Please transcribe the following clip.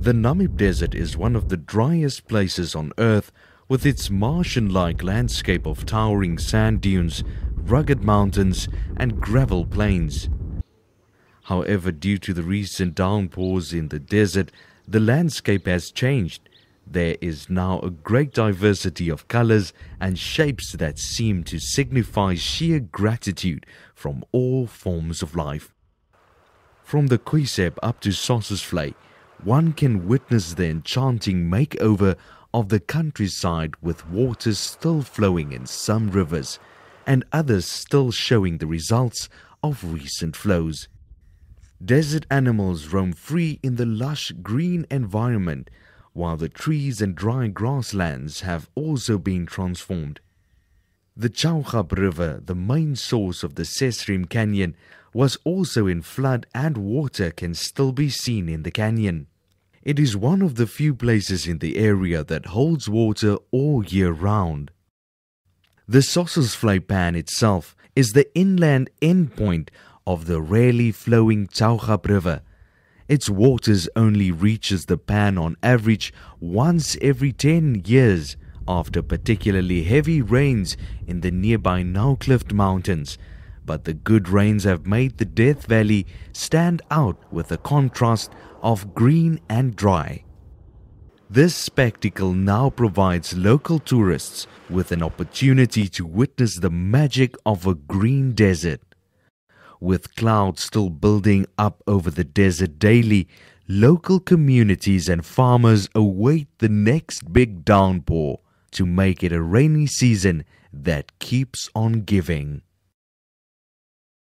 The Namib Desert is one of the driest places on Earth with its Martian-like landscape of towering sand dunes, rugged mountains and gravel plains. However, due to the recent downpours in the desert, the landscape has changed. There is now a great diversity of colors and shapes that seem to signify sheer gratitude from all forms of life. From the Kuisep up to Sossusvlei, one can witness the enchanting makeover of the countryside with waters still flowing in some rivers and others still showing the results of recent flows. Desert animals roam free in the lush green environment, while the trees and dry grasslands have also been transformed. The Chaukhab River, the main source of the Sesrim Canyon, was also in flood and water can still be seen in the canyon. It is one of the few places in the area that holds water all year round. The Sossusvlei Pan itself is the inland endpoint of the rarely flowing Chaukhab River. Its waters only reaches the pan on average once every 10 years – after particularly heavy rains in the nearby Nowclift Mountains, but the good rains have made the Death Valley stand out with a contrast of green and dry. This spectacle now provides local tourists with an opportunity to witness the magic of a green desert. With clouds still building up over the desert daily, local communities and farmers await the next big downpour to make it a rainy season that keeps on giving.